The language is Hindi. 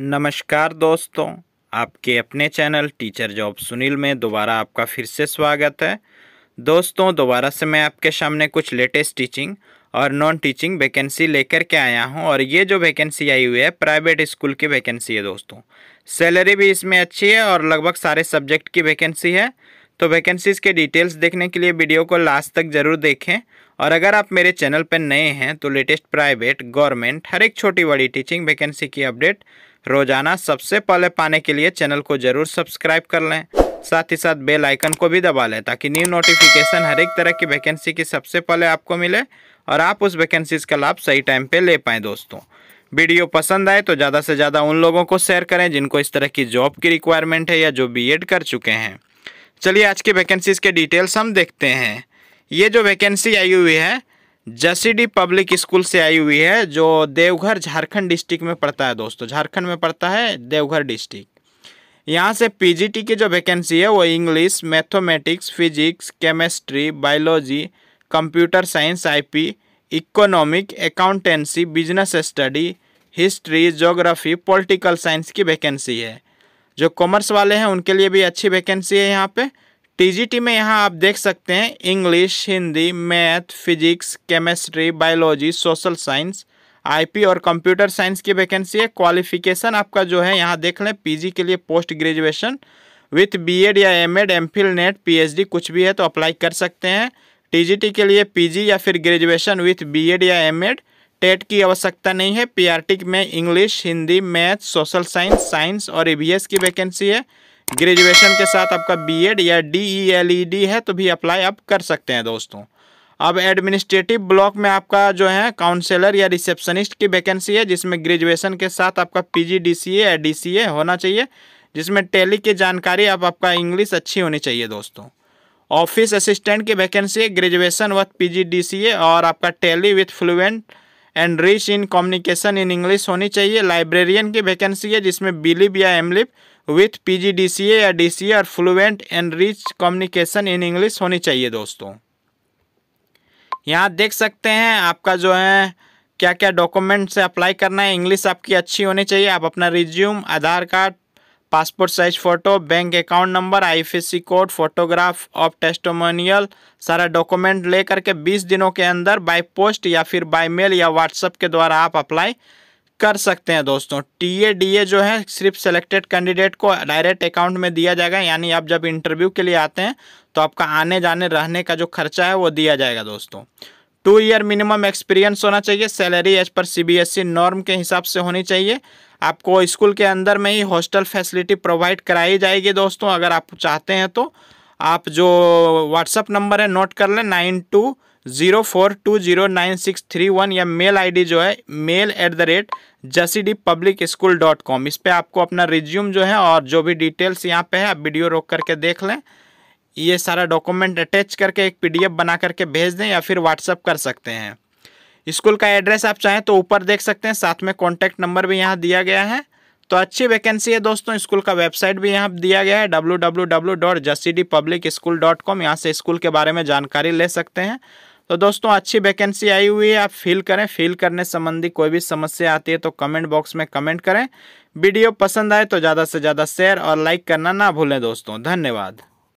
नमस्कार दोस्तों आपके अपने चैनल टीचर जॉब सुनील में दोबारा आपका फिर से स्वागत है दोस्तों दोबारा से मैं आपके सामने कुछ लेटेस्ट टीचिंग और नॉन टीचिंग वैकेंसी लेकर के आया हूं और ये जो वैकेंसी आई हुई है प्राइवेट स्कूल की वैकेंसी है दोस्तों सैलरी भी इसमें अच्छी है और लगभग सारे सब्जेक्ट की वैकेंसी है तो वैकेंसीज़ के डिटेल्स देखने के लिए वीडियो को लास्ट तक ज़रूर देखें और अगर आप मेरे चैनल पर नए हैं तो लेटेस्ट प्राइवेट गवर्नमेंट हर एक छोटी बड़ी टीचिंग वैकेंसी की अपडेट रोज़ाना सबसे पहले पाने के लिए चैनल को ज़रूर सब्सक्राइब कर लें साथ ही साथ बेल आइकन को भी दबा लें ताकि न्यू नोटिफिकेशन हर एक तरह की वैकेंसी की सबसे पहले आपको मिले और आप उस वैकेंसीज़ का लाभ सही टाइम पे ले पाएँ दोस्तों वीडियो पसंद आए तो ज़्यादा से ज़्यादा उन लोगों को शेयर करें जिनको इस तरह की जॉब की रिक्वायरमेंट है या जो बी कर चुके हैं चलिए आज की वैकेंसीज़ के डिटेल्स हम देखते हैं ये जो वैकेंसी आई हुई है जसीडी पब्लिक स्कूल से आई हुई है जो देवघर झारखंड डिस्ट्रिक्ट में पड़ता है दोस्तों झारखंड में पड़ता है देवघर डिस्ट्रिक्ट यहाँ से पीजीटी की जो वैकेंसी है वो English mathematics physics chemistry biology computer science IP economic accountancy business study history geography political science की वैकेंसी है जो कॉमर्स वाले हैं उनके लिए भी अच्छी वैकेंसी है यहाँ पे टीजीटी में यहाँ आप देख सकते हैं English Hindi math physics chemistry biology social science IP और कंप्यूटर साइंस की वैकेंसी है क्वालिफिकेशन आपका जो है यहाँ देख लें पी के लिए पोस्ट ग्रेजुएशन विथ बी या एम एड नेट पी कुछ भी है तो अप्लाई कर सकते हैं टी के लिए पी या फिर ग्रेजुएशन विथ बी या एम टेट की आवश्यकता नहीं है पीआरटी में English Hindi math social science science और ईवीएस की वैकेंसी है ग्रेजुएशन के साथ आपका बीएड या डीईएलईडी e e है तो भी अप्लाई आप कर सकते हैं दोस्तों अब एडमिनिस्ट्रेटिव ब्लॉक में आपका जो है काउंसलर या रिसेप्शनिस्ट की वैकेंसी है जिसमें ग्रेजुएशन के साथ आपका पीजीडीसीए या डीसीए होना चाहिए जिसमें टेली की जानकारी अब आप आपका इंग्लिश अच्छी होनी चाहिए दोस्तों ऑफिस असिस्टेंट की वैकेंसी है ग्रेजुएशन सी ए और आपका tally with fluent and rich in communication in English होनी चाहिए लाइब्रेरियन की वैकेंसी है जिसमें बिलिप या एमलिप विथ पीजीडीसीए या डीसीए और fluent and rich communication in English होनी चाहिए दोस्तों यहाँ देख सकते हैं आपका जो है क्या क्या डॉक्यूमेंट से अप्लाई करना है इंग्लिश आपकी अच्छी होनी चाहिए आप अपना resume Aadhaar card passport size photo bank account number IFSC code photograph of testimonial सारा डॉक्यूमेंट लेकर के 20 दिनों के अंदर बाय पोस्ट या फिर बाय मेल या व्हाट्सएप के द्वारा आप अप्लाई कर सकते हैं दोस्तों टीएडीए जो है सिर्फ सेलेक्टेड कैंडिडेट को डायरेक्ट अकाउंट में दिया जाएगा यानी आप जब इंटरव्यू के लिए आते हैं तो आपका आने जाने रहने का जो खर्चा है वो दिया जाएगा दोस्तों टू ईयर मिनिमम एक्सपीरियंस होना चाहिए सैलरी एज पर सीबीएसई नॉर्म के हिसाब से होनी चाहिए आपको स्कूल के अंदर में ही हॉस्टल फैसिलिटी प्रोवाइड कराई जाएगी दोस्तों अगर आप चाहते हैं तो आप जो व्हाट्सअप नंबर है नोट कर लें nine two zero four two zero nine six three one या मेल आईडी जो है mail at the rate JC D public school dot com इस पर आपको अपना रिज्यूम जो है और जो भी डिटेल्स यहाँ पे है आप वीडियो रोक करके देख लें ये सारा डॉक्यूमेंट अटैच करके एक पीडीएफ बना करके भेज दें या फिर व्हाट्सअप कर सकते हैं स्कूल का एड्रेस आप चाहें तो ऊपर देख सकते हैं साथ में कॉन्टैक्ट नंबर भी यहाँ दिया गया है तो अच्छी वैकेंसी है दोस्तों स्कूल का वेबसाइट भी यहाँ दिया गया है W W W dot D public school dot com यहाँ से स्कूल के बारे में जानकारी ले सकते हैं तो दोस्तों अच्छी वैकेंसी आई हुई है आप फिल करें फिल करने संबंधी कोई भी समस्या आती है तो कमेंट बॉक्स में कमेंट करें वीडियो पसंद आए तो ज़्यादा से ज़्यादा शेयर और लाइक करना ना भूलें दोस्तों धन्यवाद